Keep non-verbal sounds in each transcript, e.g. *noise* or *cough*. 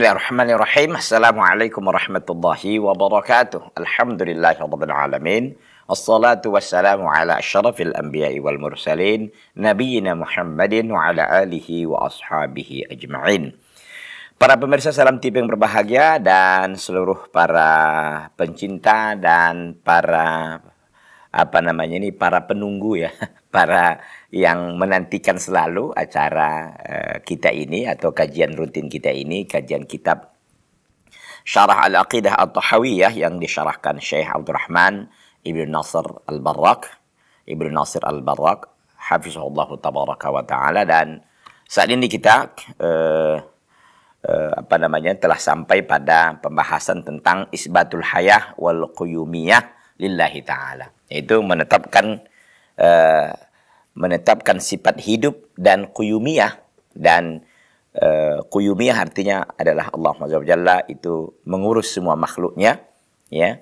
Bismillahirrahmanirrahim. Assalamualaikum warahmatullahi wabarakatuh. Alhamdulillahirabbil alamin. Wassalatu wassalamu ala asyrafil anbiya'i wal mursalin nabiyina Muhammadin wa ala alihi wa ashabihi ajma'in. Para pemirsa Salam tipe yang berbahagia dan seluruh para pencinta dan para apa namanya ini para penunggu ya, *laughs* para yang menantikan selalu acara uh, kita ini atau kajian rutin kita ini, kajian kitab Syarah Al-Aqidah Al-Tahawiyah yang disyarahkan Syekh Abdurrahman Ibn nasr Al-Barrak Ibn nasr Al-Barrak Hafizullah Tabaraka wa Ta'ala dan saat ini kita uh, uh, apa namanya telah sampai pada pembahasan tentang isbatul hayah wal quyumiyah lillahi taala yaitu menetapkan uh, menetapkan sifat hidup dan kuyumiyah dan uh, kuyumiyah artinya adalah Allah Jalla itu mengurus semua makhluknya ya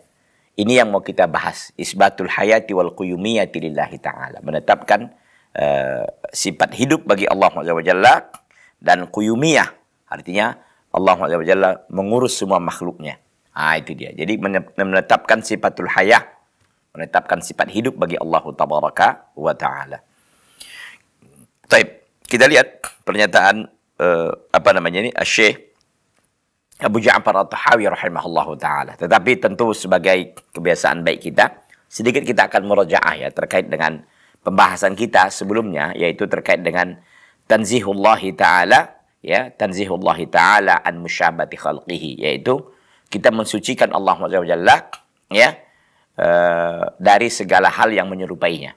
ini yang mau kita bahas isbatul hayati wal kuyumiyah lillahi taala menetapkan uh, sifat hidup bagi Allah Jalla dan kuyumiyah artinya Allah Jalla mengurus semua makhluknya ah itu dia jadi menetapkan sifatul hayah menetapkan sifat hidup bagi Allah Tabaraka wa taala Taib. Kita lihat pernyataan uh, apa namanya ini Asy-Syeikh Abu Ja'far At-Tahawi rahimahullahu taala. Tetapi tentu sebagai kebiasaan baik kita, sedikit kita akan murojaah ya terkait dengan pembahasan kita sebelumnya yaitu terkait dengan tanzihullah taala ya tanzihullah taala an musyabati khalqihi yaitu kita mensucikan Allah Subhanahu ya uh, dari segala hal yang menyerupainya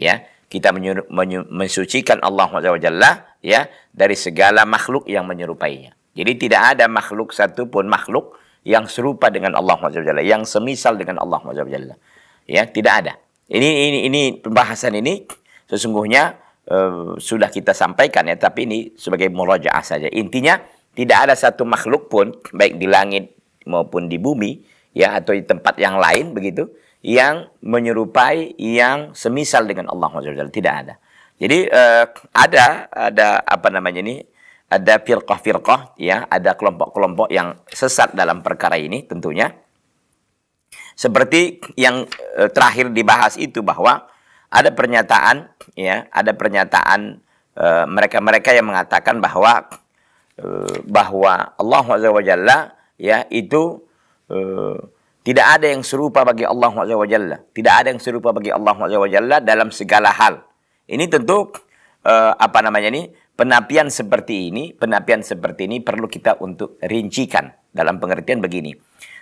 ya kita menyur, menyu, mensucikan Allah SWT ya dari segala makhluk yang menyerupainya. Jadi tidak ada makhluk satupun makhluk yang serupa dengan Allah SWT, yang semisal dengan Allah SWT. Ya, tidak ada. Ini ini ini pembahasan ini sesungguhnya uh, sudah kita sampaikan ya, tapi ini sebagai murajaah saja. Intinya tidak ada satu makhluk pun baik di langit maupun di bumi ya atau di tempat yang lain begitu yang menyerupai yang semisal dengan Allah Azza tidak ada. Jadi uh, ada ada apa namanya ini? Ada firqah-firqah ya, ada kelompok-kelompok yang sesat dalam perkara ini tentunya. Seperti yang uh, terakhir dibahas itu bahwa ada pernyataan ya, ada pernyataan eh, mereka-mereka uh, yang mengatakan bahwa uh, bahwa Allah Azza ya itu uh, tidak ada yang serupa bagi Allah Jalla. Tidak ada yang serupa bagi Allah Jalla dalam segala hal. Ini tentu uh, apa namanya ini penapian seperti ini, penapian seperti ini perlu kita untuk rincikan dalam pengertian begini.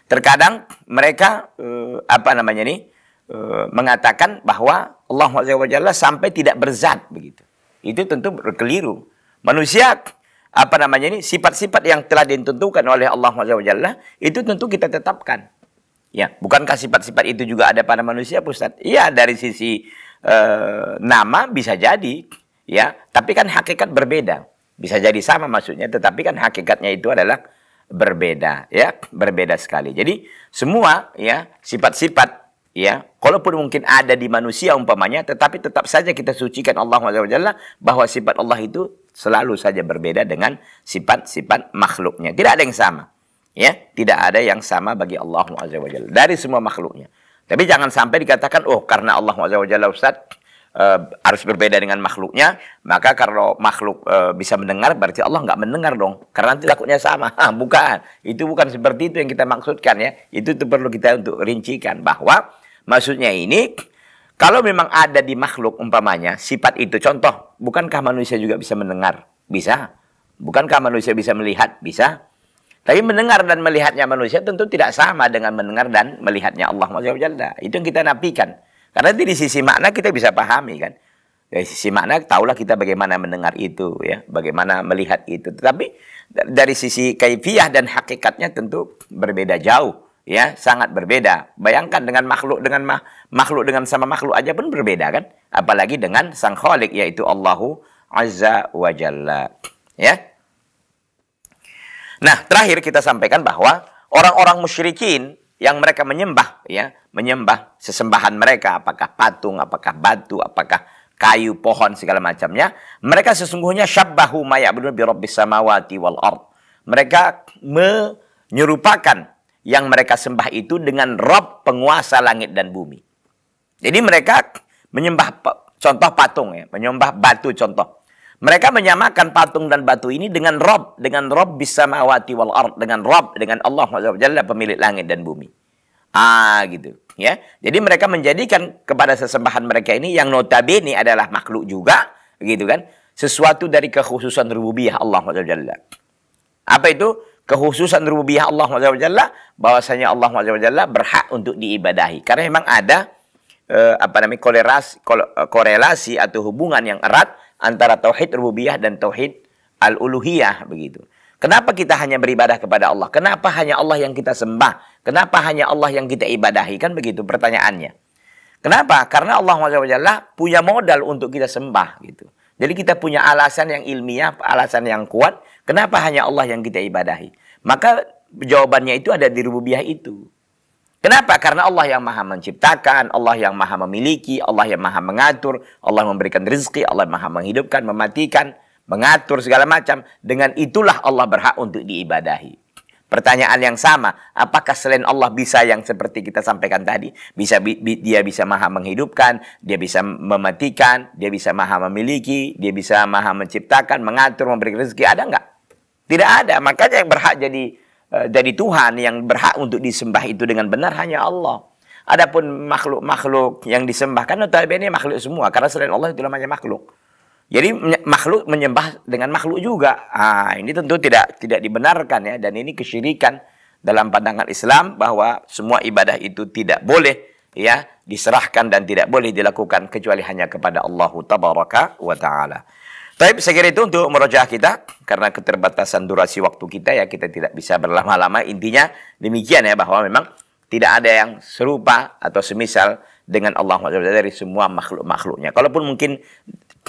Terkadang mereka uh, apa namanya ini uh, mengatakan bahwa Allah Jalla sampai tidak berzat begitu. Itu tentu keliru. Manusia apa namanya ini sifat-sifat yang telah ditentukan oleh Allah Jalla itu tentu kita tetapkan Ya, bukankah sifat-sifat itu juga ada pada manusia, Ustaz? Iya, dari sisi eh, nama bisa jadi, ya. Tapi kan hakikat berbeda. Bisa jadi sama maksudnya, tetapi kan hakikatnya itu adalah berbeda, ya, berbeda sekali. Jadi semua, ya, sifat-sifat, ya, kalaupun mungkin ada di manusia umpamanya, tetapi tetap saja kita sucikan Allah Subhanahu bahwa sifat Allah itu selalu saja berbeda dengan sifat-sifat makhluknya. Tidak ada yang sama. Ya, tidak ada yang sama bagi Allah dari semua makhluknya. Tapi jangan sampai dikatakan oh karena Allah Jalla Ustaz uh, harus berbeda dengan makhluknya, maka kalau makhluk uh, bisa mendengar berarti Allah nggak mendengar dong. Karena nanti lakunya sama. *laughs* bukan. Itu bukan seperti itu yang kita maksudkan ya. Itu, itu perlu kita untuk rincikan bahwa maksudnya ini kalau memang ada di makhluk umpamanya sifat itu contoh, bukankah manusia juga bisa mendengar? Bisa. Bukankah manusia bisa melihat? Bisa. Tapi mendengar dan melihatnya manusia tentu tidak sama dengan mendengar dan melihatnya Allah Jalla. Itu yang kita nafikan. Karena di sisi makna kita bisa pahami kan. Dari sisi makna tahulah kita bagaimana mendengar itu ya, bagaimana melihat itu. Tetapi dari sisi kaifiah dan hakikatnya tentu berbeda jauh ya, sangat berbeda. Bayangkan dengan makhluk dengan ma makhluk dengan sama makhluk aja pun berbeda kan, apalagi dengan Sang Khalik yaitu Allahu Azza wa Jalla. Ya. Nah, terakhir kita sampaikan bahwa orang-orang musyrikin yang mereka menyembah ya, menyembah sesembahan mereka apakah patung, apakah batu, apakah kayu, pohon segala macamnya, mereka sesungguhnya syabbahu mayabudun birobbis rabbis samawati wal ard. Mereka menyerupakan yang mereka sembah itu dengan Rob penguasa langit dan bumi. Jadi mereka menyembah contoh patung ya, menyembah batu contoh. Mereka menyamakan patung dan batu ini dengan Rob, dengan Rob bisa mawati wal ard, dengan Rob, dengan Allah Jalla pemilik langit dan bumi. Ah gitu ya. Jadi mereka menjadikan kepada sesembahan mereka ini yang notabene adalah makhluk juga, gitu kan? Sesuatu dari kekhususan rububiyah Allah Jalla. Apa itu? Kekhususan rububiyah Allah Jalla bahwasanya Allah Jalla berhak untuk diibadahi karena memang ada eh, apa namanya korelasi, eh, korelasi atau hubungan yang erat antara tauhid rububiyah dan tauhid al-uluhiyah begitu. Kenapa kita hanya beribadah kepada Allah? Kenapa hanya Allah yang kita sembah? Kenapa hanya Allah yang kita ibadahi? Kan begitu pertanyaannya. Kenapa? Karena Allah SWT punya modal untuk kita sembah gitu. Jadi kita punya alasan yang ilmiah, alasan yang kuat. Kenapa hanya Allah yang kita ibadahi? Maka jawabannya itu ada di rububiyah itu. Kenapa? Karena Allah yang maha menciptakan, Allah yang maha memiliki, Allah yang maha mengatur, Allah memberikan rezeki, Allah yang maha menghidupkan, mematikan, mengatur segala macam. Dengan itulah Allah berhak untuk diibadahi. Pertanyaan yang sama, apakah selain Allah bisa yang seperti kita sampaikan tadi? Bisa bi, dia bisa maha menghidupkan, dia bisa mematikan, dia bisa maha memiliki, dia bisa maha menciptakan, mengatur, memberi rezeki, ada nggak? Tidak ada. Makanya yang berhak jadi Eh, dari Tuhan yang berhak untuk disembah itu dengan benar hanya Allah. Adapun makhluk-makhluk yang disembah kan notabene makhluk semua karena selain Allah itu namanya makhluk. Jadi makhluk menyembah dengan makhluk juga. Ah, ini tentu tidak tidak dibenarkan ya dan ini kesyirikan dalam pandangan Islam bahwa semua ibadah itu tidak boleh ya diserahkan dan tidak boleh dilakukan kecuali hanya kepada Allah tabaraka wa taala. Tapi saya kira itu untuk merojah kita, karena keterbatasan durasi waktu kita ya, kita tidak bisa berlama-lama. Intinya demikian ya, bahwa memang tidak ada yang serupa atau semisal dengan Allah SWT dari semua makhluk-makhluknya. Kalaupun mungkin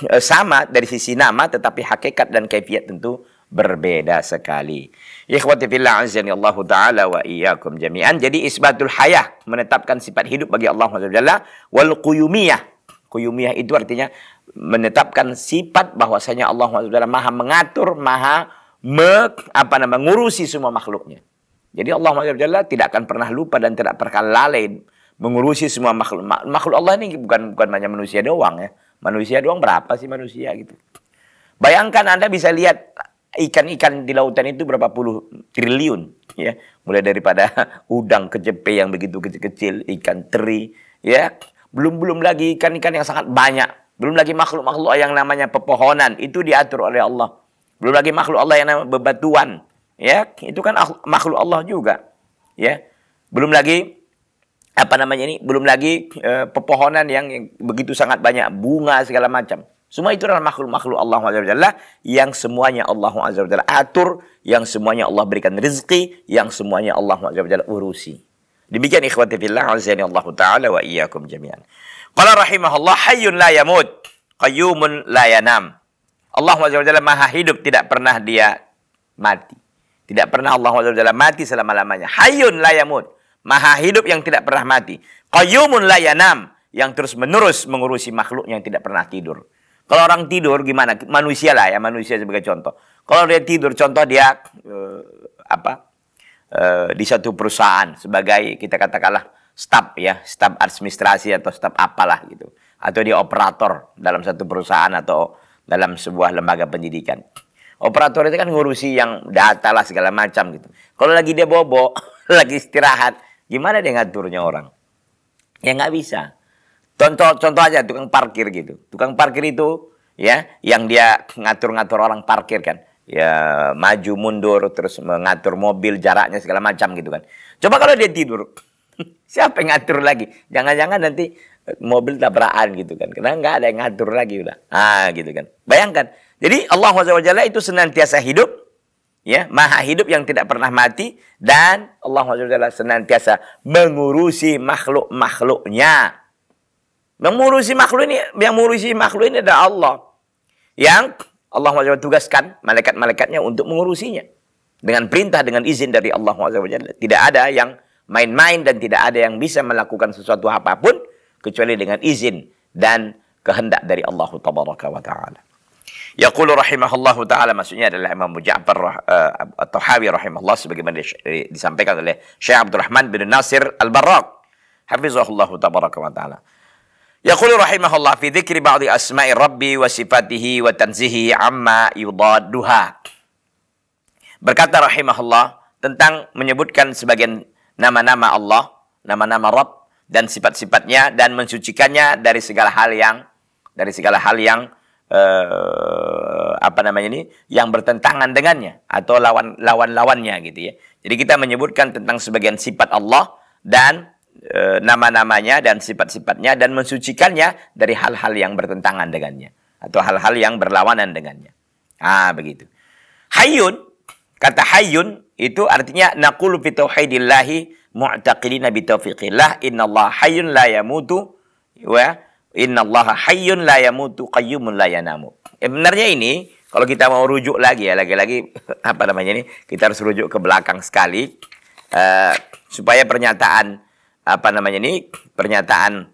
eh, sama dari sisi nama, tetapi hakikat dan kaifiat tentu berbeda sekali. Ikhwati fillah azani Allah taala wa iyyakum jami'an. Jadi isbatul hayah menetapkan sifat hidup bagi Allah Subhanahu wa taala wal quyumiyah. Quyumiyah itu artinya menetapkan sifat bahwasanya Allah SWT maha mengatur, maha me, apa namanya mengurusi semua makhluknya. Jadi Allah SWT tidak akan pernah lupa dan tidak pernah lalai mengurusi semua makhluk. Makhluk Allah ini bukan bukan hanya manusia doang ya. Manusia doang berapa sih manusia gitu. Bayangkan Anda bisa lihat ikan-ikan di lautan itu berapa puluh triliun ya. Mulai daripada *laughs* udang kecepe yang begitu kecil-kecil, ikan teri ya. Belum belum lagi ikan-ikan yang sangat banyak belum lagi makhluk-makhluk yang namanya pepohonan, itu diatur oleh Allah. Belum lagi makhluk Allah yang namanya bebatuan, ya, itu kan makhluk Allah juga, ya. Belum lagi apa namanya ini, belum lagi e, pepohonan yang, yang begitu sangat banyak bunga segala macam. Semua itu adalah makhluk-makhluk Allah Azza yang semuanya Allah Azza atur, yang semuanya Allah berikan rezeki, yang semuanya Allah Azza urusi. Demikian ikhwati fillah azani Allah taala wa iyyakum jami'an. Qala rahimahullah hayyun la yamut, qayyumun la yanam. Allah SWT maha hidup, tidak pernah dia mati. Tidak pernah Allah SWT mati selama-lamanya. Hayyun la yamut, maha hidup yang tidak pernah mati. Qayyumun la yanam, yang terus menerus mengurusi makhluk yang tidak pernah tidur. Kalau orang tidur gimana? Manusia lah ya, manusia sebagai contoh. Kalau dia tidur, contoh dia uh, apa? Uh, di satu perusahaan sebagai kita katakanlah staf ya, staf administrasi atau staf apalah gitu. Atau dia operator dalam satu perusahaan atau dalam sebuah lembaga pendidikan. Operator itu kan ngurusi yang data lah segala macam gitu. Kalau lagi dia bobo, *laughs* lagi istirahat, gimana dia ngaturnya orang? Ya nggak bisa. Contoh contoh aja tukang parkir gitu. Tukang parkir itu ya yang dia ngatur-ngatur orang parkir kan ya maju mundur terus mengatur mobil jaraknya segala macam gitu kan coba kalau dia tidur *laughs* Siapa yang ngatur lagi? Jangan-jangan nanti eh, mobil tabrakan gitu kan. Karena nggak ada yang ngatur lagi udah. Ah gitu kan. Bayangkan. Jadi Allah Jalla itu senantiasa hidup. ya Maha hidup yang tidak pernah mati. Dan Allah Jalla senantiasa mengurusi makhluk-makhluknya. Mengurusi makhluk ini, yang mengurusi makhluk ini adalah Allah. Yang Allah Jalla tugaskan malaikat-malaikatnya untuk mengurusinya. Dengan perintah, dengan izin dari Allah SWT. Tidak ada yang main-main dan tidak ada yang bisa melakukan sesuatu apapun kecuali dengan izin dan kehendak dari Allah tabaraka wa taala. Yaqulu rahimahullahu taala maksudnya adalah Imam Mujaffar uh, eh, At-Tahawi rahimahullah sebagaimana disampaikan oleh Syekh Rahman bin Nasir Al-Barraq hafizahullahu tabaraka wa taala. Yaqulu rahimahullah fi dzikri ba'di asma'i Rabbi wa sifatihi wa tanzihi amma yudadduha. Berkata rahimahullah tentang menyebutkan sebagian nama-nama Allah, nama-nama Rabb dan sifat-sifatnya dan mensucikannya dari segala hal yang dari segala hal yang eh, apa namanya ini yang bertentangan dengannya atau lawan lawan lawannya gitu ya. Jadi kita menyebutkan tentang sebagian sifat Allah dan e, nama-namanya dan sifat-sifatnya dan mensucikannya dari hal-hal yang bertentangan dengannya atau hal-hal yang berlawanan dengannya. Ah begitu. Hayyun kata hayyun itu artinya naqulu fi tauhidillah mu'taqidina bi tawfiqillah innallaha hayyun la yamutu wa ya, innallaha hayyun la yamutu qayyumun la yanamu. Eh, benarnya ini kalau kita mau rujuk lagi ya lagi-lagi *laughs* apa namanya ini kita harus rujuk ke belakang sekali uh, supaya pernyataan apa namanya ini pernyataan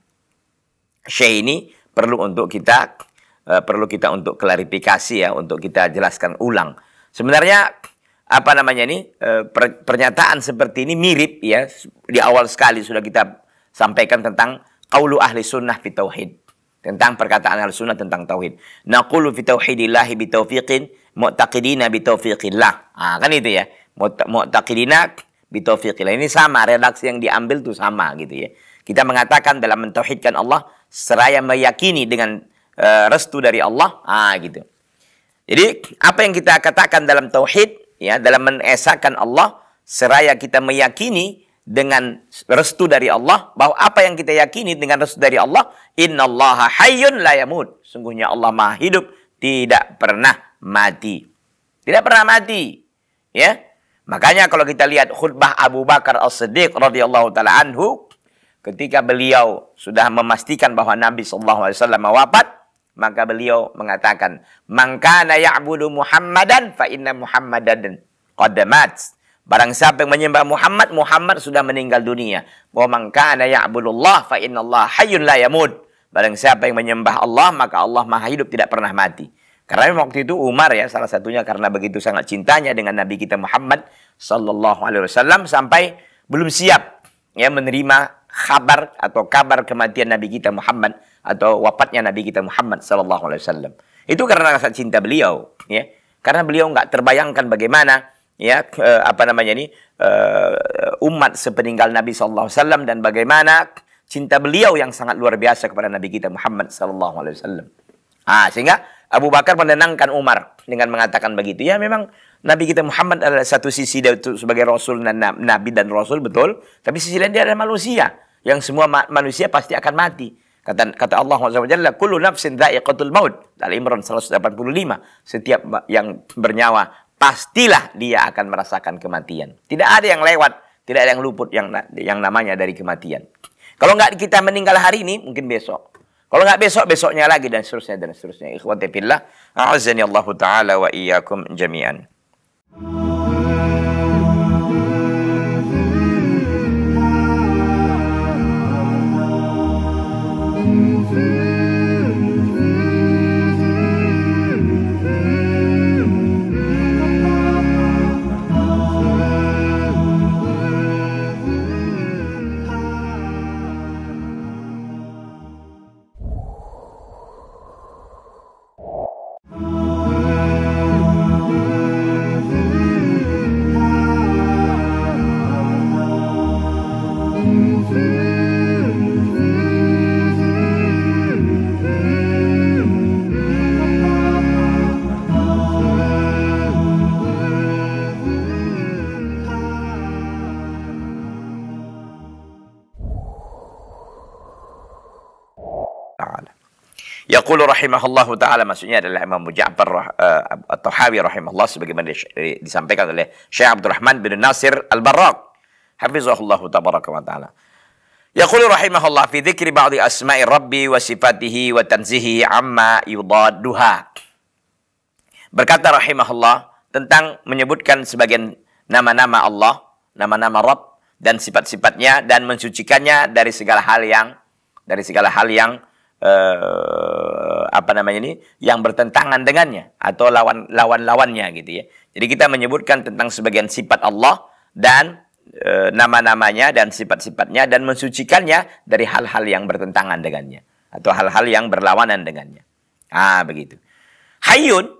Syekh ini perlu untuk kita uh, perlu kita untuk klarifikasi ya untuk kita jelaskan ulang. Sebenarnya apa namanya ini eh, pernyataan seperti ini mirip ya di awal sekali sudah kita sampaikan tentang kaulu ahli sunnah fi tauhid tentang perkataan ahli sunnah tentang tauhid naqulu fi tauhidillahi bi taufiqin mu'taqidina bi taufiqillah ah kan itu ya mu'taqidina bi taufiqillah ini sama redaksi yang diambil tuh sama gitu ya kita mengatakan dalam mentauhidkan Allah seraya meyakini dengan uh, restu dari Allah ah gitu jadi apa yang kita katakan dalam tauhid ya dalam menesahkan Allah seraya kita meyakini dengan restu dari Allah bahwa apa yang kita yakini dengan restu dari Allah innallaha hayyun la yamut sungguhnya Allah Maha hidup tidak pernah mati tidak pernah mati ya makanya kalau kita lihat khutbah Abu Bakar As-Siddiq radhiyallahu taala anhu ketika beliau sudah memastikan bahwa Nabi sallallahu alaihi wasallam wafat maka beliau mengatakan, "Mangkana ya'budu Muhammadan fa inna Muhammadan qad mat." Barang siapa yang menyembah Muhammad, Muhammad sudah meninggal dunia. Wa mangkana ya'budullah fa inna Allah hayyun la yamut. Barang siapa yang menyembah Allah, maka Allah Maha Hidup tidak pernah mati. Karena waktu itu Umar ya salah satunya karena begitu sangat cintanya dengan Nabi kita Muhammad sallallahu alaihi wasallam sampai belum siap ya menerima kabar atau kabar kematian Nabi kita Muhammad atau wafatnya Nabi kita Muhammad Sallallahu Alaihi Wasallam. Itu karena rasa cinta beliau, ya. Karena beliau nggak terbayangkan bagaimana ya eh, apa namanya ini eh, umat sepeninggal Nabi Sallallahu Alaihi Wasallam dan bagaimana cinta beliau yang sangat luar biasa kepada Nabi kita Muhammad Sallallahu Alaihi Wasallam. Ah sehingga Abu Bakar menenangkan Umar dengan mengatakan begitu. Ya memang Nabi kita Muhammad adalah satu sisi dia itu sebagai Rasul dan Nabi dan Rasul betul, tapi sisi lain dia adalah manusia yang semua manusia pasti akan mati. Kata kata Allah SWT, kullu nafsin dha'iqatul maut. dari imran 185. Setiap yang bernyawa pastilah dia akan merasakan kematian. Tidak ada yang lewat, tidak ada yang luput yang yang namanya dari kematian. Kalau nggak kita meninggal hari ini, mungkin besok. Kalau nggak besok, besoknya lagi dan seterusnya dan seterusnya. Ikhwati fillah, a'azzani Allah taala wa iyyakum jami'an. Yaqulu rahimahullahu taala maksudnya adalah Imam Ja'far uh, eh, atau tahawi rahimahullah sebagaimana disampaikan oleh Syekh Rahman bin Nasir Al-Barraq hafizahullahu tabaraka wa taala. Yaqulu rahimahullah fi dzikri ba'd asma'i rabbi wa sifatihi wa tanzihi amma yudadduha. Berkata rahimahullah tentang menyebutkan sebagian nama-nama Allah, nama-nama Rabb dan sifat-sifatnya dan mensucikannya dari segala hal yang dari segala hal yang uh, apa namanya ini yang bertentangan dengannya atau lawan lawan lawannya gitu ya. Jadi kita menyebutkan tentang sebagian sifat Allah dan e, nama-namanya dan sifat-sifatnya dan mensucikannya dari hal-hal yang bertentangan dengannya atau hal-hal yang berlawanan dengannya. Ah begitu. Hayyun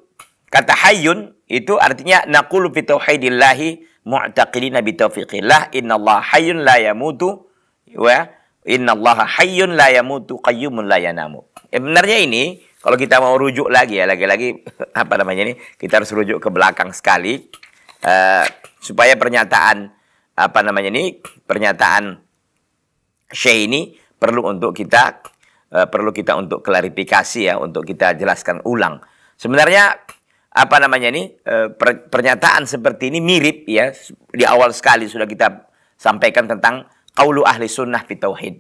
kata hayyun itu artinya naqulu fi tauhidillahi mu'taqilina bi taufiqillah innallaha hayyun la yamutu wa ya. Innallaha hayyun la yamutu qayyumun la yanamu. Ya, benarnya ini kalau kita mau rujuk lagi ya lagi-lagi *laughs* apa namanya ini kita harus rujuk ke belakang sekali uh, supaya pernyataan apa namanya ini pernyataan Syekh ini perlu untuk kita uh, perlu kita untuk klarifikasi ya untuk kita jelaskan ulang. Sebenarnya apa namanya ini uh, pernyataan seperti ini mirip ya di awal sekali sudah kita sampaikan tentang qawlu ahli sunnah fi tauhid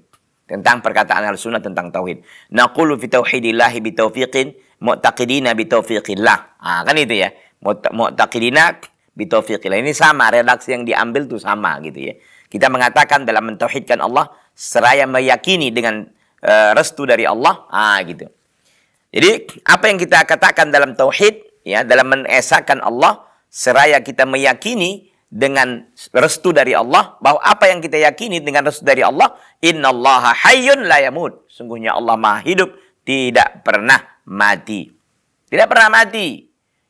tentang perkataan ahli sunnah tentang tauhid. Naqulu fi tauhidillahi bi taufiqin mu'taqidina bi taufiqillah. Ah kan itu ya. Mu'taqidina bi taufiqillah. Ini sama redaksi yang diambil tuh sama gitu ya. Kita mengatakan dalam mentauhidkan Allah seraya meyakini dengan uh, restu dari Allah. Ah gitu. Jadi apa yang kita katakan dalam tauhid ya dalam mengesahkan Allah seraya kita meyakini dengan restu dari Allah bahwa apa yang kita yakini dengan restu dari Allah innallaha hayyun la yamut sungguhnya Allah Maha hidup tidak pernah mati tidak pernah mati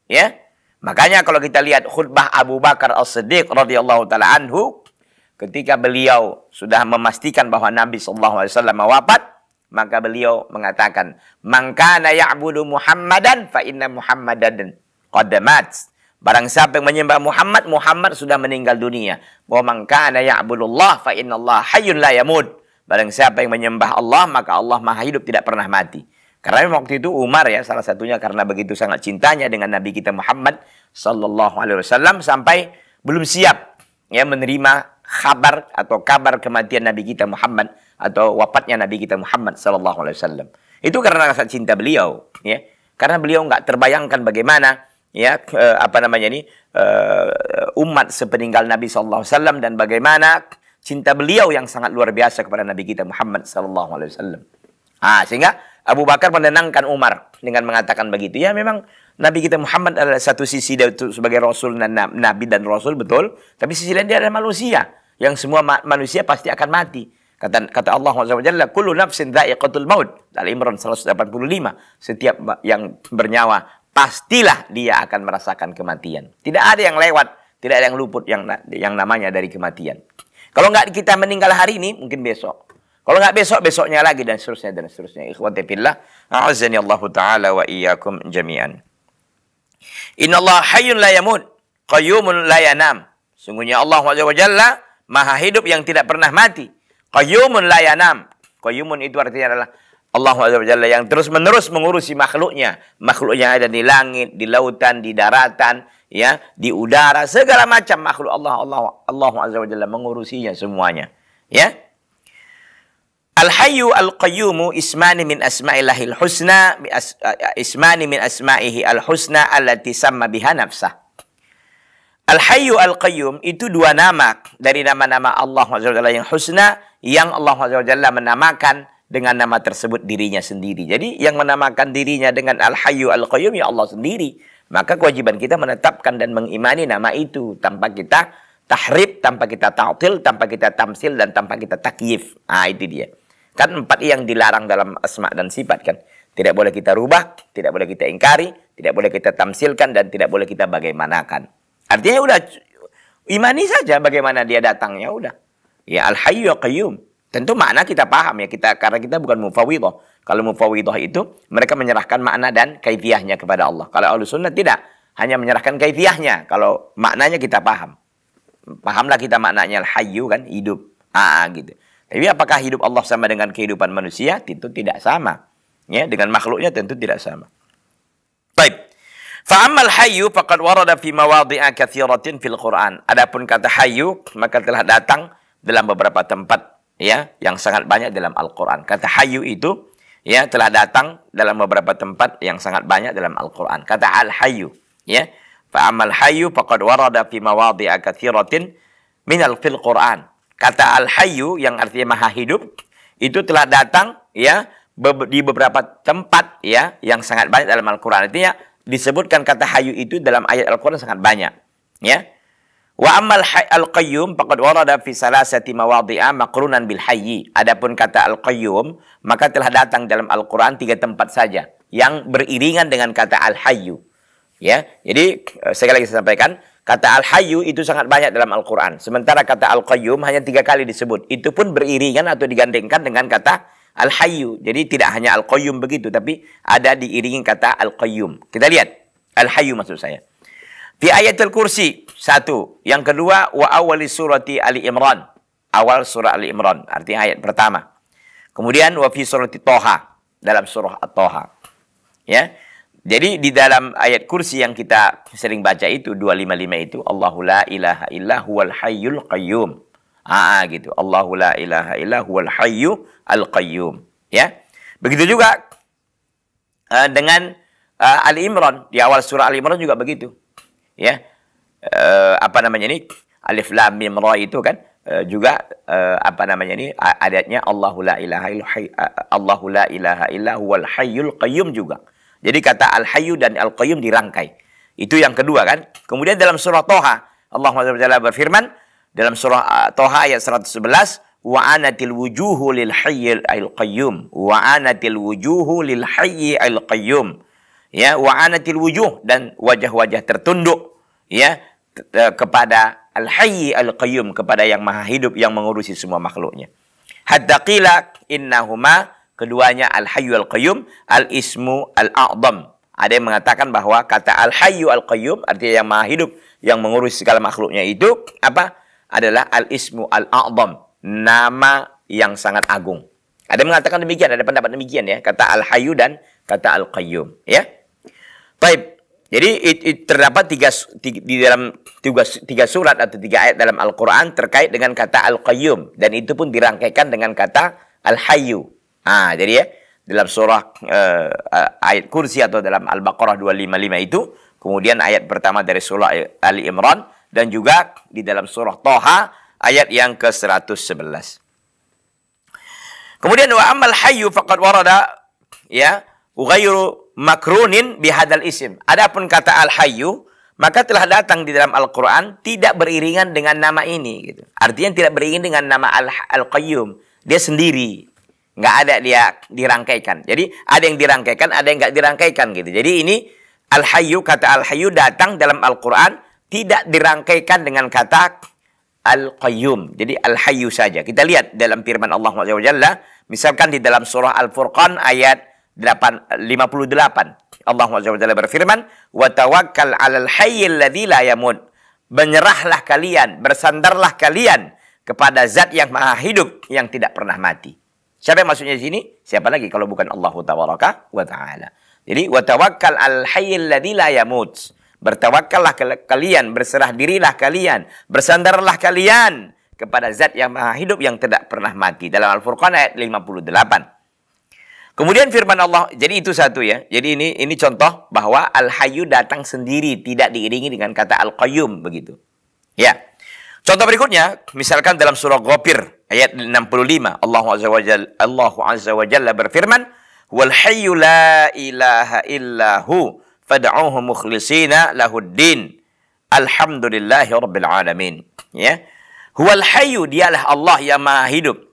ya makanya kalau kita lihat khutbah Abu Bakar As-Siddiq radhiyallahu taala anhu ketika beliau sudah memastikan bahwa Nabi sallallahu alaihi wasallam wafat maka beliau mengatakan mangkana ya'budu Muhammadan fa inna Muhammadan qad mat Barang siapa yang menyembah Muhammad, Muhammad sudah meninggal dunia. Wa man kana ya'budullah fa Hayunlah hayyun la yamut. Barang siapa yang menyembah Allah, maka Allah Maha hidup tidak pernah mati. Karena waktu itu Umar ya salah satunya karena begitu sangat cintanya dengan Nabi kita Muhammad sallallahu alaihi wasallam sampai belum siap ya menerima kabar atau kabar kematian Nabi kita Muhammad atau wafatnya Nabi kita Muhammad sallallahu alaihi wasallam. Itu karena rasa cinta beliau ya. Karena beliau nggak terbayangkan bagaimana ya eh, apa namanya ini eh, umat sepeninggal Nabi saw dan bagaimana cinta beliau yang sangat luar biasa kepada Nabi kita Muhammad saw Ah, sehingga Abu Bakar menenangkan Umar dengan mengatakan begitu. Ya memang Nabi kita Muhammad adalah satu sisi dia itu sebagai rasul dan nabi dan rasul betul, tapi sisi lain dia adalah manusia yang semua ma manusia pasti akan mati. Kata kata Allah Subhanahu kullu nafsin dha'iqatul maut. Al Imran 185. Setiap yang bernyawa pastilah dia akan merasakan kematian. Tidak ada yang lewat, tidak ada yang luput yang yang namanya dari kematian. Kalau nggak kita meninggal hari ini, mungkin besok. Kalau nggak besok, besoknya lagi dan seterusnya dan seterusnya. Ikhwati fillah, Azza Allah taala wa iyyakum jami'an. Inna Allah hayyun la yamut, qayyumun la yanam. Sungguhnya Allah wajah maha hidup yang tidak pernah mati. Qayyumun la yanam. Qayyumun itu artinya adalah Allah Jalla yang terus-menerus mengurusi makhluknya. Makhluknya ada di langit, di lautan, di daratan, ya, di udara, segala macam makhluk Allah Allah Allah Jalla mengurusinya semuanya. Ya. Al-Hayyu Al-Qayyumu ismani min asma'illahil husna eh, ismani min asma'ihi al-husna allati samma biha nafsah. Al-Hayyu Al-Qayyum itu dua nama dari nama-nama Allah Jalla yang husna yang Allah Jalla menamakan dengan nama tersebut dirinya sendiri. Jadi yang menamakan dirinya dengan Al-Hayyu Al-Qayyum ya Allah sendiri. Maka kewajiban kita menetapkan dan mengimani nama itu tanpa kita tahrib, tanpa kita ta'til, tanpa kita tamsil dan tanpa kita takyif. Ah itu dia. Kan empat yang dilarang dalam asma dan sifat kan. Tidak boleh kita rubah, tidak boleh kita ingkari, tidak boleh kita tamsilkan dan tidak boleh kita bagaimanakan. Artinya udah imani saja bagaimana dia datangnya udah. Ya Al-Hayyu Al-Qayyum. Tentu makna kita paham ya kita karena kita bukan mufawidhah. Kalau mufawidhah itu mereka menyerahkan makna dan kaifiahnya kepada Allah. Kalau Ahlus Sunnah tidak, hanya menyerahkan kaifiahnya. Kalau maknanya kita paham. Pahamlah kita maknanya al-hayyu kan hidup. Ah, ah gitu. Tapi apakah hidup Allah sama dengan kehidupan manusia? Tentu tidak sama. Ya, dengan makhluknya tentu tidak sama. Baik. Fa'amal hayyu faqad warada fi mawadhi'a katsiratin fil Qur'an. Adapun kata hayyu maka telah datang dalam beberapa tempat ya yang sangat banyak dalam Al-Qur'an. Kata Hayu itu ya telah datang dalam beberapa tempat yang sangat banyak dalam Al-Qur'an. Kata al Hayu, ya. Fa amal hayyu faqad warada fi mawadhi'a katsiratin min al-fil Qur'an. Kata al Hayu yang artinya maha hidup itu telah datang ya di beberapa tempat ya yang sangat banyak dalam Al-Qur'an. Artinya disebutkan kata hayu itu dalam ayat Al-Qur'an sangat banyak ya. Wa amal hay al-qayyum faqad warada fi salasati mawadhi'a maqrunan bil hayyi. Adapun kata al-qayyum maka telah datang dalam Al-Qur'an tiga tempat saja yang beriringan dengan kata al-hayyu. Ya. Jadi eh, sekali lagi saya sampaikan kata al-hayyu itu sangat banyak dalam Al-Qur'an. Sementara kata al-qayyum hanya tiga kali disebut. Itu pun beriringan atau digandengkan dengan kata al-hayyu. Jadi tidak hanya al-qayyum begitu tapi ada diiringi kata al-qayyum. Kita lihat al-hayyu maksud saya. Fi ayatul kursi, satu. Yang kedua, wa awali surati Ali Imran. Awal surah Ali Imran, artinya ayat pertama. Kemudian wa fi surati Toha, dalam surah At-Toha. Ya. Jadi di dalam ayat kursi yang kita sering baca itu 255 itu Allahu la ilaha illa huwal hayyul qayyum. Ah, ah gitu. Allahu la ilaha illa huwal hayyu al qayyum, ya. Begitu juga uh, dengan uh, Ali Imran di awal surah Ali Imran juga begitu ya uh, apa namanya ini alif lam mim ra itu kan uh, juga uh, apa namanya ini adatnya Allahu la ilaha illa Allahu la ilaha illa huwal hayyul qayyum juga. Jadi kata al hayyu dan al qayyum dirangkai. Itu yang kedua kan. Kemudian dalam surah Toha Allah Subhanahu berfirman dalam surah Toha ayat 111 wa anatil wujuhu lil hayyil al qayyum wa anatil wujuhu lil hayyil al qayyum ya wa anatil wujuh dan wajah-wajah tertunduk ya eh, kepada al hayy al qayyum kepada yang maha hidup yang mengurusi semua makhluknya hatta qila innahuma keduanya al hayy al qayyum al ismu al a'dham ada yang mengatakan bahwa kata al hayy al qayyum artinya yang maha hidup yang mengurusi segala makhluknya itu apa adalah al ismu al a'dham nama yang sangat agung ada yang mengatakan demikian ada pendapat demikian ya kata al hayy dan kata al qayyum ya Baik. Jadi it, it, terdapat tiga, tiga di dalam tiga, tiga surat atau tiga ayat dalam Al-Quran terkait dengan kata Al-Qayyum dan itu pun dirangkaikan dengan kata Al-Hayyu. Ah, jadi ya dalam surah uh, ayat kursi atau dalam Al-Baqarah 255 itu kemudian ayat pertama dari surah Ali Imran dan juga di dalam surah Toha ayat yang ke-111. Kemudian wa amal hayyu faqad warada ya ughayru makrunin bihadal isim. Adapun kata al-hayyu, maka telah datang di dalam Al-Quran tidak beriringan dengan nama ini. Gitu. Artinya tidak beriringan dengan nama Al-Qayyum. Dia sendiri. Nggak ada dia dirangkaikan. Jadi ada yang dirangkaikan, ada yang nggak dirangkaikan gitu. Jadi ini Al-Hayyu, kata Al-Hayyu datang dalam Al-Quran tidak dirangkaikan dengan kata Al-Qayyum. Jadi Al-Hayyu saja. Kita lihat dalam firman Allah SWT. Misalkan di dalam surah Al-Furqan ayat 58. Allah SWT berfirman, وَتَوَكَّلْ عَلَى الْحَيِّ الَّذِي لَا يَمُنْ Menyerahlah kalian, bersandarlah kalian kepada zat yang maha hidup yang tidak pernah mati. Siapa yang maksudnya di sini? Siapa lagi kalau bukan Allah tabaraka Jadi وَتَوَكَّلْ عَلَى الْحَيِّ الَّذِي لَا يَمُنْ kalian, berserah dirilah kalian, bersandarlah kalian kepada zat yang maha hidup yang tidak pernah mati. Dalam Al-Furqan ayat 58. Kemudian firman Allah, jadi itu satu ya. Jadi ini ini contoh bahwa Al-Hayyu datang sendiri, tidak diiringi dengan kata Al-Qayyum begitu. Ya. Contoh berikutnya, misalkan dalam surah Ghafir ayat 65, Allah Azza wa Jalla, Allah Azza wa Jalla berfirman, "Wal hayyu la ilaha illahu fad'uhu mukhlishina lahuddin." Alhamdulillahi alamin. Ya. Huwal hayyu dialah Allah yang Maha hidup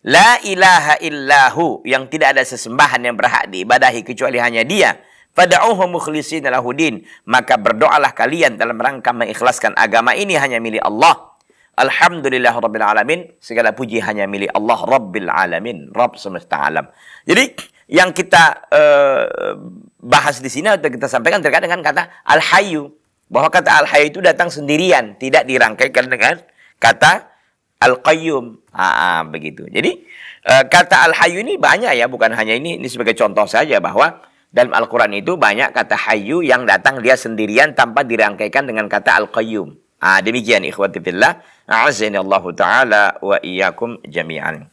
La ilaha illahu yang tidak ada sesembahan yang berhak diibadahi kecuali hanya dia. Fada'uhu mukhlisin lahudin. Maka berdoalah kalian dalam rangka mengikhlaskan agama ini hanya milik Allah. Alhamdulillah Rabbil Alamin. Segala puji hanya milik Allah Rabbil Alamin. Rabb semesta alam. Jadi yang kita uh, bahas di sini atau kita sampaikan terkait dengan kata Al-Hayyu. Bahwa kata Al-Hayyu itu datang sendirian. Tidak dirangkaikan dengan kata Al-Qayyum Aa, ah, ah, begitu. Jadi eh, kata al-hayu ini banyak ya, bukan hanya ini. Ini sebagai contoh saja bahwa dalam Al-Quran itu banyak kata hayu yang datang dia sendirian tanpa dirangkaikan dengan kata al-qayyum. Ah, demikian ikhwati fillah. Allah Ta'ala wa iyyakum jami'an.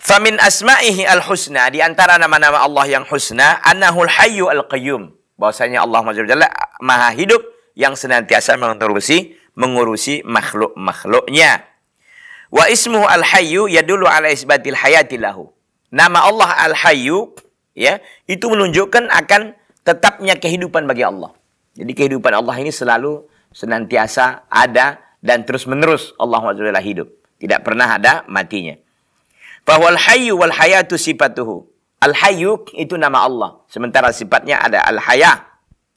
Famin asma'ihi al-husna. Di antara nama-nama Allah yang husna. Annahul hayu al-qayyum. Bahwasanya Allah Jalla maha hidup yang senantiasa mengurusi mengurusi makhluk-makhluknya. Wa ismuhu al-hayyu dulu ala isbatil hayatilahu. Nama Allah al-hayyu ya, itu menunjukkan akan tetapnya kehidupan bagi Allah. Jadi kehidupan Allah ini selalu senantiasa ada dan terus-menerus Allah Subhanahu hidup. Tidak pernah ada matinya. bahwa al hayyu wal hayatu sifatuhu. Al hayyu itu nama Allah, sementara sifatnya ada al haya.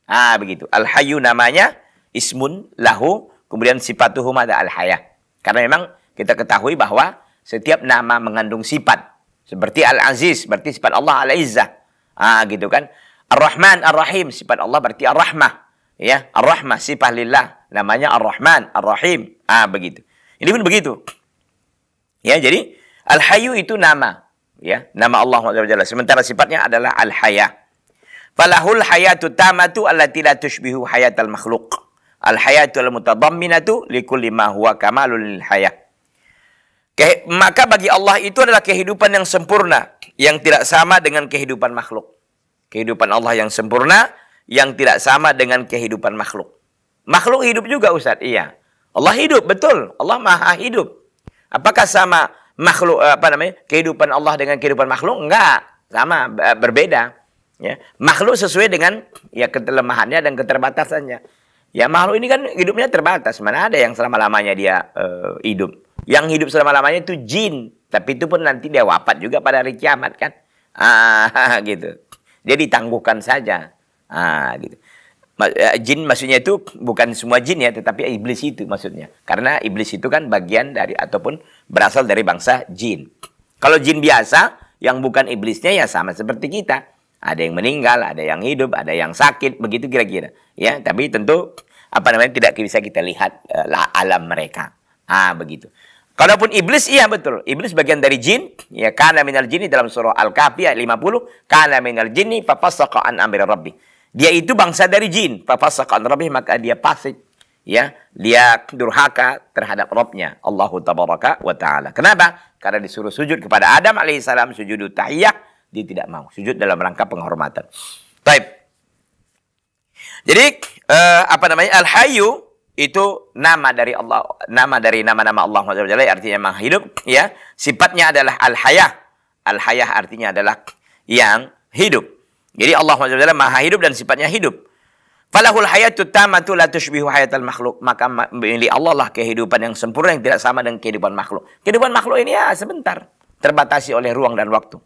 Ah begitu. Al hayyu namanya ismun lahu, kemudian sifatuhu ada al haya. Karena memang kita ketahui bahwa setiap nama mengandung sifat. Seperti Al-Aziz, berarti sifat Allah Al-Izzah. Ah, gitu kan. Ar-Rahman, Ar-Rahim, sifat Allah berarti Ar-Rahmah. Ya, Ar-Rahmah, sifat lillah. Namanya Ar-Rahman, Ar-Rahim. Ah, begitu. Ini pun begitu. Ya, jadi Al-Hayyu itu nama. Ya, nama Allah Subhanahu wa Sementara sifatnya adalah al Hayya. Falahul hayatu tamatu allati la tushbihu hayatal makhluq. Al hayatu al mutadamminatu likulli ma huwa kamalul lil hayah maka bagi Allah itu adalah kehidupan yang sempurna, yang tidak sama dengan kehidupan makhluk. Kehidupan Allah yang sempurna, yang tidak sama dengan kehidupan makhluk. Makhluk hidup juga Ustaz, iya. Allah hidup, betul. Allah maha hidup. Apakah sama makhluk eh, apa namanya kehidupan Allah dengan kehidupan makhluk? Enggak, sama berbeda. Ya, makhluk sesuai dengan ya kelemahannya dan keterbatasannya. Ya makhluk ini kan hidupnya terbatas, mana ada yang selama lamanya dia uh, hidup. Yang hidup selama-lamanya itu jin. Tapi itu pun nanti dia wafat juga pada hari kiamat kan. Ah, *laughs* gitu. Jadi tangguhkan saja. Ah, gitu. Eh, jin maksudnya itu bukan semua jin ya, tetapi iblis itu maksudnya. Karena iblis itu kan bagian dari ataupun berasal dari bangsa jin. Kalau jin biasa, yang bukan iblisnya ya sama seperti kita. Ada yang meninggal, ada yang hidup, ada yang sakit, begitu kira-kira. Ya, tapi tentu apa namanya tidak bisa kita lihat uh, alam mereka. Ah, begitu. Kalaupun iblis iya betul. Iblis bagian dari jin. Ya karena minal jinni dalam surah Al-Kahfi ayat 50, Karena minal jinni fafasaqa an amri rabbi. Dia itu bangsa dari jin, fafasaqa an rabbi maka dia pasik. Ya, dia durhaka terhadap Robnya Allahu tabaraka wa taala. Kenapa? Karena disuruh sujud kepada Adam alaihissalam sujud tahiyah, dia tidak mau. Sujud dalam rangka penghormatan. Baik. Jadi uh, apa namanya? al hayu itu nama dari Allah nama dari nama-nama Allah Subhanahu artinya memang hidup ya sifatnya adalah al-hayah al-hayah artinya adalah yang hidup jadi Allah Subhanahu maha hidup dan sifatnya hidup falahul hayatu tamatu la tushbihu hayatal makhluk maka milik Allah lah kehidupan yang sempurna yang tidak sama dengan kehidupan makhluk kehidupan makhluk ini ya sebentar terbatasi oleh ruang dan waktu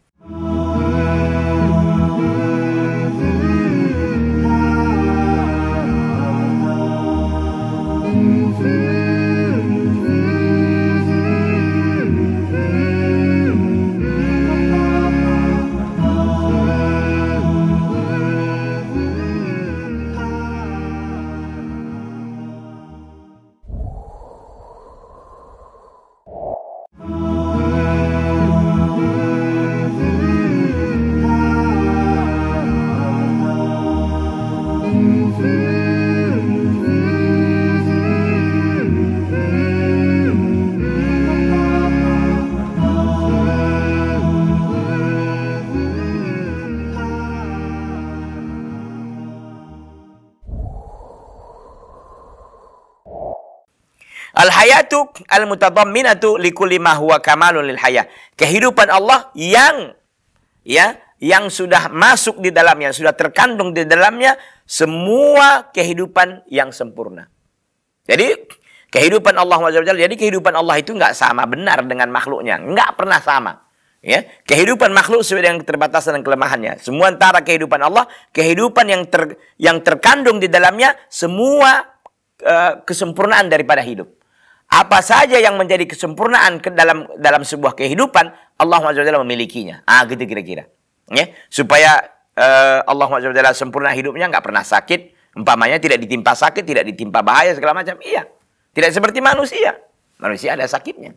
hayatu al-mutadamminatu likulli ma huwa kamalun lil hayah. Kehidupan Allah yang ya yang sudah masuk di dalamnya, sudah terkandung di dalamnya semua kehidupan yang sempurna. Jadi kehidupan Allah Jalla jadi kehidupan Allah itu nggak sama benar dengan makhluknya, nggak pernah sama. Ya, kehidupan makhluk sesuai dengan keterbatasan dan kelemahannya. Semua antara kehidupan Allah, kehidupan yang ter, yang terkandung di dalamnya semua uh, kesempurnaan daripada hidup apa saja yang menjadi kesempurnaan ke dalam dalam sebuah kehidupan Allah Subhanahu memilikinya. Ah gitu kira-kira. Ya, supaya uh, Allah Subhanahu sempurna hidupnya nggak pernah sakit, umpamanya tidak ditimpa sakit, tidak ditimpa bahaya segala macam. Iya. Tidak seperti manusia. Manusia ada sakitnya.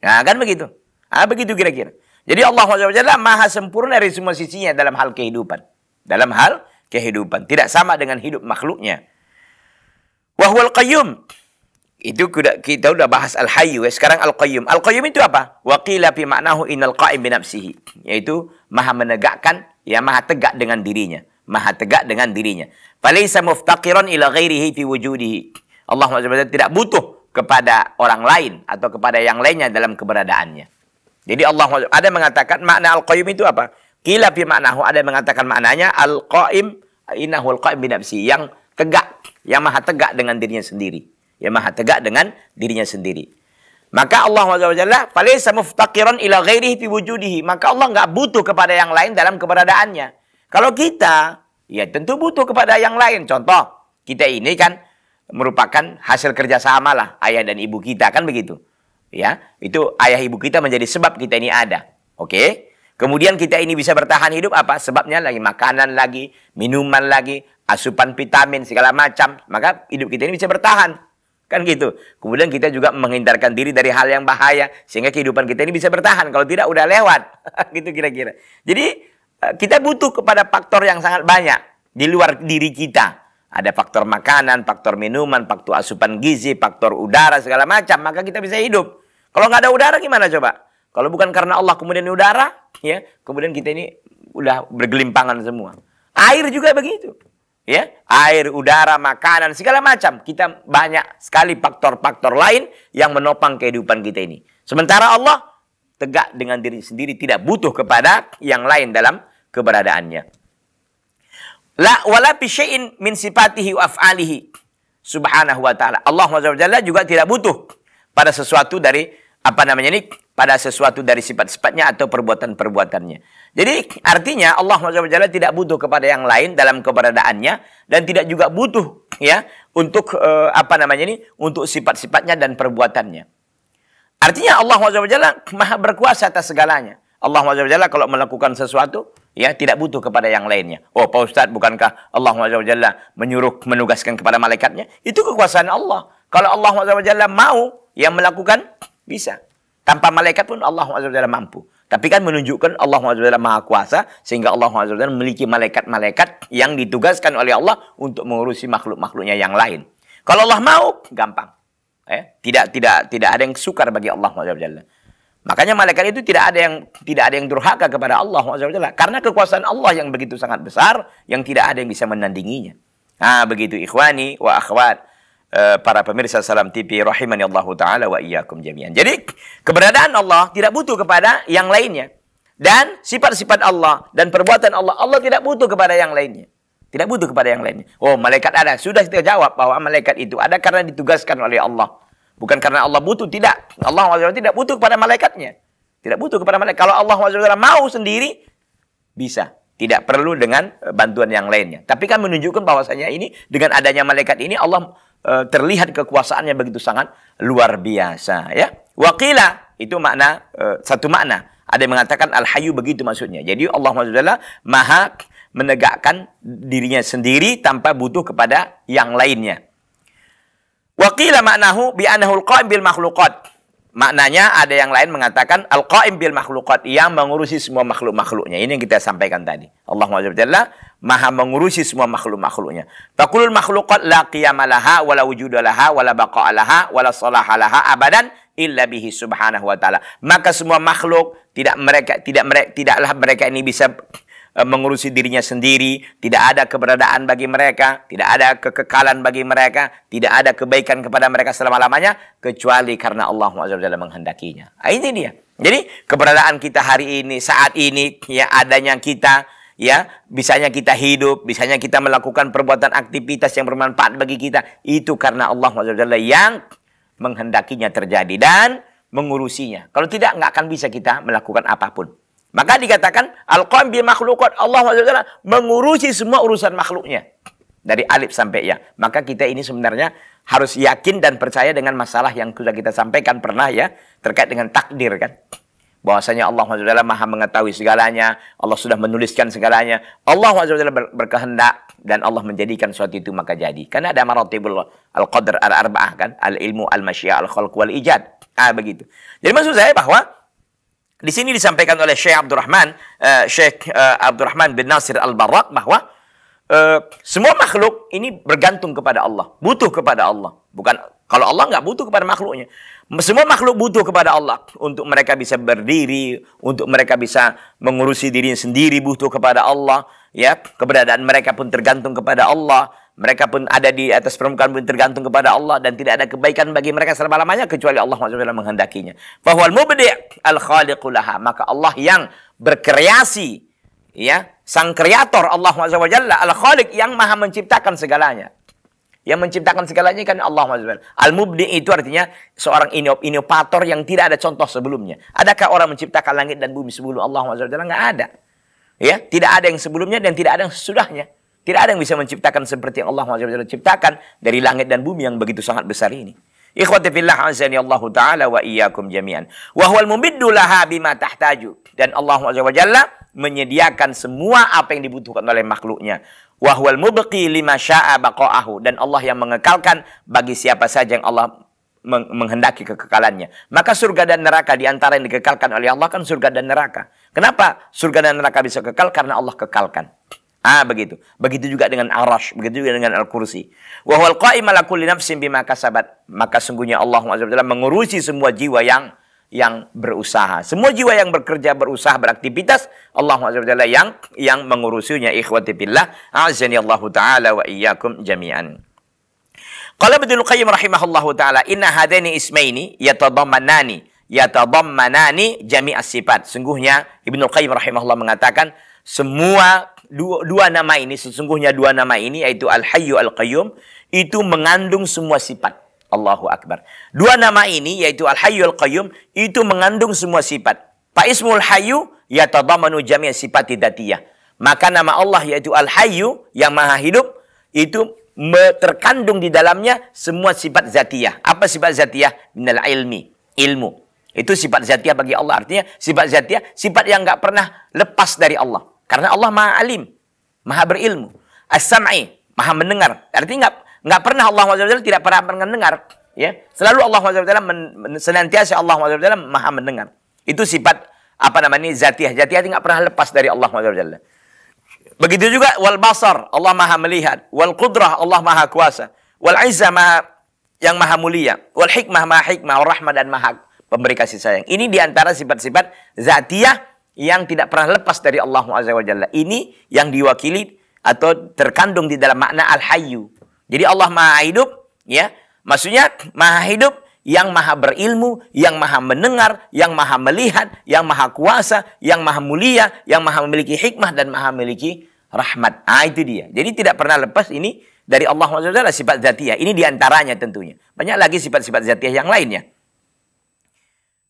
Nah, kan begitu. Ah begitu kira-kira. Jadi Allah Subhanahu maha sempurna dari semua sisinya dalam hal kehidupan. Dalam hal kehidupan, tidak sama dengan hidup makhluknya. Wahwal qayyum itu kita, kita udah bahas al-hayyu ya. Sekarang al-qayyum. Al-qayyum itu apa? waqila fi ma'nahu innal qa'im binafsihi. Yaitu maha menegakkan, ya maha tegak dengan dirinya. Maha tegak dengan dirinya. Falaysa muftaqiran ila ghairihi fi wujudihi. Allah SWT tidak butuh kepada orang lain atau kepada yang lainnya dalam keberadaannya. Jadi Allah ada mengatakan makna al-qayyum itu apa? Qila fi ma'nahu ada mengatakan maknanya al-qaim innahu al-qaim binafsihi yang tegak, yang maha tegak dengan dirinya sendiri. Ya maha tegak dengan dirinya sendiri. Maka Allah Azza Maka Allah nggak butuh kepada yang lain dalam keberadaannya. Kalau kita, ya tentu butuh kepada yang lain. Contoh, kita ini kan merupakan hasil kerjasama lah ayah dan ibu kita kan begitu ya itu ayah ibu kita menjadi sebab kita ini ada oke kemudian kita ini bisa bertahan hidup apa sebabnya lagi makanan lagi minuman lagi asupan vitamin segala macam maka hidup kita ini bisa bertahan Kan gitu. Kemudian kita juga menghindarkan diri dari hal yang bahaya sehingga kehidupan kita ini bisa bertahan. Kalau tidak udah lewat. *laughs* gitu kira-kira. Jadi eh, kita butuh kepada faktor yang sangat banyak di luar diri kita. Ada faktor makanan, faktor minuman, faktor asupan gizi, faktor udara segala macam, maka kita bisa hidup. Kalau nggak ada udara gimana coba? Kalau bukan karena Allah kemudian udara, ya, kemudian kita ini udah bergelimpangan semua. Air juga begitu ya air, udara, makanan, segala macam. Kita banyak sekali faktor-faktor lain yang menopang kehidupan kita ini. Sementara Allah tegak dengan diri sendiri, tidak butuh kepada yang lain dalam keberadaannya. La wala bisyai'in min sifatihi wa af'alihi subhanahu wa ta'ala. Allah SWT juga tidak butuh pada sesuatu dari apa namanya ini pada sesuatu dari sifat-sifatnya atau perbuatan-perbuatannya. Jadi artinya Allah SWT tidak butuh kepada yang lain dalam keberadaannya dan tidak juga butuh ya untuk eh, apa namanya ini untuk sifat-sifatnya dan perbuatannya. Artinya Allah SWT maha berkuasa atas segalanya. Allah SWT kalau melakukan sesuatu ya tidak butuh kepada yang lainnya. Oh Pak Ustadz bukankah Allah SWT menyuruh menugaskan kepada malaikatnya? Itu kekuasaan Allah. Kalau Allah SWT mau yang melakukan bisa. Tanpa malaikat pun Allah SWT mampu. Tapi kan menunjukkan Allah SWT maha kuasa. Sehingga Allah SWT memiliki malaikat-malaikat yang ditugaskan oleh Allah untuk mengurusi makhluk-makhluknya yang lain. Kalau Allah mau, gampang. Eh, tidak tidak tidak ada yang sukar bagi Allah SWT. Makanya malaikat itu tidak ada yang tidak ada yang durhaka kepada Allah SWT. Karena kekuasaan Allah yang begitu sangat besar, yang tidak ada yang bisa menandinginya. Nah, begitu ikhwani wa akhwat. Eh, para pemirsa Salam TV rahimani Allah taala wa iyyakum jami'an. Jadi keberadaan Allah tidak butuh kepada yang lainnya dan sifat-sifat Allah dan perbuatan Allah Allah tidak butuh kepada yang lainnya. Tidak butuh kepada yang lainnya. Oh, malaikat ada. Sudah kita jawab bahwa malaikat itu ada karena ditugaskan oleh Allah. Bukan karena Allah butuh, tidak. Allah SWT tidak butuh kepada malaikatnya. Tidak butuh kepada malaikat. Kalau Allah SWT mau sendiri, bisa tidak perlu dengan eh, bantuan yang lainnya. Tapi kan menunjukkan bahwasanya ini dengan adanya malaikat ini Allah Eh, terlihat kekuasaannya begitu sangat luar biasa ya. Wakila itu makna eh, satu makna. Ada yang mengatakan al-hayu begitu maksudnya. Jadi Allah SWT maha menegakkan dirinya sendiri tanpa butuh kepada yang lainnya. Wakila maknahu bi qaim bil makhluqat. Maknanya ada yang lain mengatakan al-qaim bil makhlukat yang mengurusi semua makhluk-makhluknya. Ini yang kita sampaikan tadi. Allah Taala maha mengurusi semua makhluk-makhluknya. Fakulul makhlukat la qiyamalaha wala wujudalaha wala baqa'alaha wala salahalaha abadan illa bihi subhanahu wa ta'ala. Maka semua makhluk tidak mereka tidak mereka tidaklah mereka ini bisa Eh, mengurusi dirinya sendiri, tidak ada keberadaan bagi mereka, tidak ada kekekalan bagi mereka, tidak ada kebaikan kepada mereka selama-lamanya kecuali karena Allah Azza menghendakinya. Ah, ini dia. Jadi keberadaan kita hari ini, saat ini ya adanya kita ya bisanya kita hidup, bisanya kita melakukan perbuatan aktivitas yang bermanfaat bagi kita itu karena Allah Subhanahu yang menghendakinya terjadi dan mengurusinya. Kalau tidak nggak akan bisa kita melakukan apapun. Maka dikatakan al-qaim bil makhlukat Allah SWT mengurusi semua urusan makhluknya. Dari alif sampai ya. Maka kita ini sebenarnya harus yakin dan percaya dengan masalah yang sudah kita sampaikan pernah ya. Terkait dengan takdir kan. Bahwasanya Allah SWT maha mengetahui segalanya. Allah sudah menuliskan segalanya. Allah SWT berkehendak. Dan Allah menjadikan suatu itu maka jadi. Karena ada maratibul al-qadr al-arba'ah kan. Al-ilmu, al-masyia, al-khalq, wal-ijad. Ah begitu. Jadi maksud saya bahwa di sini disampaikan oleh Syekh Abdurrahman, uh, Syekh uh, Abdurrahman bin Nasir Al-Barrak bahwa uh, semua makhluk ini bergantung kepada Allah, butuh kepada Allah. Bukan kalau Allah nggak butuh kepada makhluknya. Semua makhluk butuh kepada Allah untuk mereka bisa berdiri, untuk mereka bisa mengurusi diri sendiri butuh kepada Allah, ya. Keberadaan mereka pun tergantung kepada Allah. Mereka pun ada di atas permukaan pun tergantung kepada Allah dan tidak ada kebaikan bagi mereka selama lamanya kecuali Allah SWT menghendakinya. Fahuwal mubdi' al khaliqulaha. Maka Allah yang berkreasi ya, sang kreator Allah SWT al khaliq yang maha menciptakan segalanya. Yang menciptakan segalanya kan Allah SWT. Al-mubdi itu artinya seorang inovator yang tidak ada contoh sebelumnya. Adakah orang menciptakan langit dan bumi sebelum Allah SWT? Nggak ada. Ya, tidak ada yang sebelumnya dan tidak ada yang sesudahnya. Tidak ada yang bisa menciptakan seperti yang Allah SWT ciptakan dari langit dan bumi yang begitu sangat besar ini. Ikhwati fillah azani Allah taala wa iyyakum jami'an. Wahual mumiddu laha bima tahtaju. Dan Allah SWT menyediakan semua apa yang dibutuhkan oleh makhluknya. Wahual mubqi lima syaa baqa'ahu. Dan Allah yang mengekalkan bagi siapa saja yang Allah menghendaki kekekalannya. Maka surga dan neraka di antara yang dikekalkan oleh Allah kan surga dan neraka. Kenapa surga dan neraka bisa kekal? Karena Allah kekalkan. Ah begitu. Begitu juga dengan Arash, begitu juga dengan Al-Kursi. Wahal huwal qa'im ala kulli nafsin bima Maka sungguhnya Allah Subhanahu mengurusi semua jiwa yang yang berusaha. Semua jiwa yang bekerja, berusaha, beraktivitas, Allah Subhanahu yang yang mengurusinya ikhwati billah. Azani Allah taala wa iyyakum jami'an. Qala Ibnu Qayyim rahimahullahu taala, "Inna hadaini ismaini yatadammanani yatadammanani jami'as sifat." Sungguhnya Ibnu Qayyim rahimahullah mengatakan semua dua, dua nama ini sesungguhnya dua nama ini yaitu Al Hayyu Al Qayyum itu mengandung semua sifat. Allahu Akbar. Dua nama ini yaitu Al Hayyu Al Qayyum itu mengandung semua sifat. Fa ismul Hayyu yatadamanu jami' sifat dzatiyah. Maka nama Allah yaitu Al Hayyu yang Maha Hidup itu terkandung di dalamnya semua sifat zatiyah. Apa sifat zatiyah? Minal ilmi, ilmu. Itu sifat zatiyah bagi Allah. Artinya sifat zatiyah, sifat yang nggak pernah lepas dari Allah. Karena Allah maha alim, maha berilmu. As-sam'i, maha mendengar. Artinya nggak nggak pernah Allah SWT tidak pernah mendengar. Ya, selalu Allah SWT men, senantiasa Allah SWT maha mendengar. Itu sifat apa namanya zatiah. Zatiah tidak pernah lepas dari Allah SWT. Begitu juga wal basar, Allah maha melihat. Wal qudrah, Allah maha kuasa. Wal izzah, maha yang maha mulia. Wal hikmah, maha hikmah. Wal rahmah dan maha pemberi kasih sayang. Ini diantara sifat-sifat zatiah yang tidak pernah lepas dari Allah Azza wa Jalla. Ini yang diwakili atau terkandung di dalam makna al-hayyu. Jadi Allah Maha hidup, ya. Maksudnya Maha hidup yang maha berilmu, yang maha mendengar, yang maha melihat, yang maha kuasa, yang maha mulia, yang maha memiliki hikmah dan maha memiliki rahmat. Ah itu dia. Jadi tidak pernah lepas ini dari Allah SWT sifat zatiah Ini diantaranya tentunya. Banyak lagi sifat-sifat zatiah yang lainnya.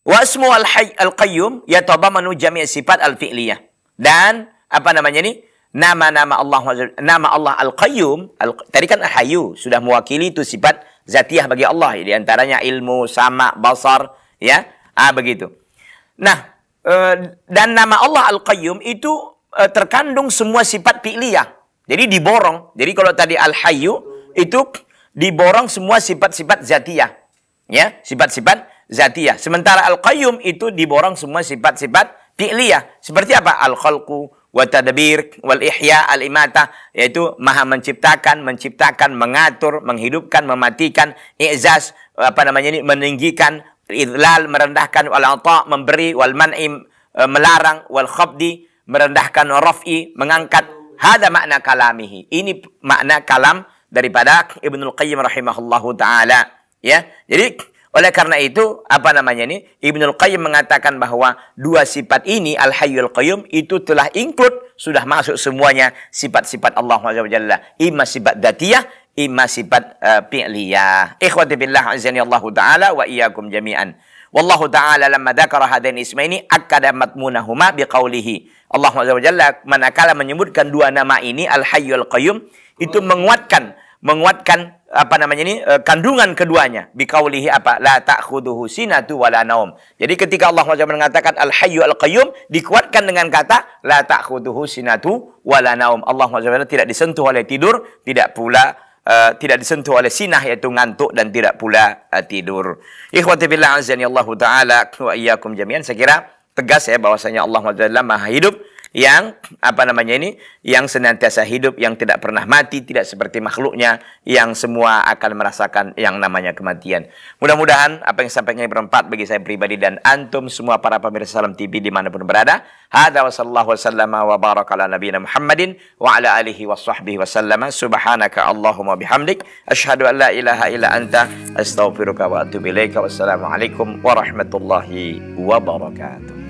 Wa ismu al-hayy al-qayyum yatabamanu jami' sifat al-fi'liyah. Dan apa namanya ini? Nama-nama Allah nama Allah al-qayyum, al tadi kan al-hayyu sudah mewakili itu sifat zatiah bagi Allah di antaranya ilmu, sama, basar, ya. Ah begitu. Nah, eh, dan nama Allah al-qayyum itu eh, terkandung semua sifat fi'liyah. Jadi diborong. Jadi kalau tadi al-hayyu itu diborong semua sifat-sifat zatiah. Ya, sifat-sifat zatiyah. Sementara al-qayyum itu diborong semua sifat-sifat fi'liyah. Seperti apa? Al-khalqu, wa tadbir, wal ihya, al imata, yaitu maha menciptakan, menciptakan, mengatur, menghidupkan, mematikan, i'zaz, apa namanya ini, meninggikan, idlal, merendahkan, wal ata, memberi, wal man'im, e, melarang, wal khabdi, merendahkan, raf'i, mengangkat. Hada makna kalamihi. Ini makna kalam daripada Ibnul Qayyim rahimahullahu taala. Ya. Jadi oleh karena itu, apa namanya ini? Ibnul Qayyim mengatakan bahwa dua sifat ini Al-Hayyul Qayyum itu telah include sudah masuk semuanya sifat-sifat Allah SWT. Ima sifat datiyah, ima sifat uh, fi'liyah. Ikhwati billah azani Allah taala wa iyyakum jami'an. Wallahu taala lamma isma hadain ismaini akkada matmunahuma biqaulihi. Allah SWT manakala menyebutkan dua nama ini Al-Hayyul Qayyum itu menguatkan menguatkan apa namanya ini eh, kandungan keduanya bikaulihi apa la ta'khuduhu sinatu wala naum. Jadi ketika Allah SWT mengatakan al hayyu al qayyum dikuatkan dengan kata la ta'khuduhu sinatu wala naum. Allah SWT tidak disentuh oleh tidur, tidak pula uh, tidak disentuh oleh sinah yaitu ngantuk dan tidak pula uh, tidur. Ikhwati billah azani Allah taala wa iyyakum jami'an. Saya kira tegas ya bahwasanya Allah SWT Maha hidup yang apa namanya ini yang senantiasa hidup yang tidak pernah mati tidak seperti makhluknya yang semua akan merasakan yang namanya kematian mudah-mudahan apa yang sampaikan berempat bagi saya pribadi dan antum semua para pemirsa Salam TV dimanapun berada hada wasallahu wasallama wa baraka ala nabiyina Muhammadin wa ala alihi wa sahbihi wa sallama subhanaka Allahumma bihamdik ashadu an la ilaha illa anta astaghfiruka wa atubu ilaika wassalamualaikum warahmatullahi wabarakatuh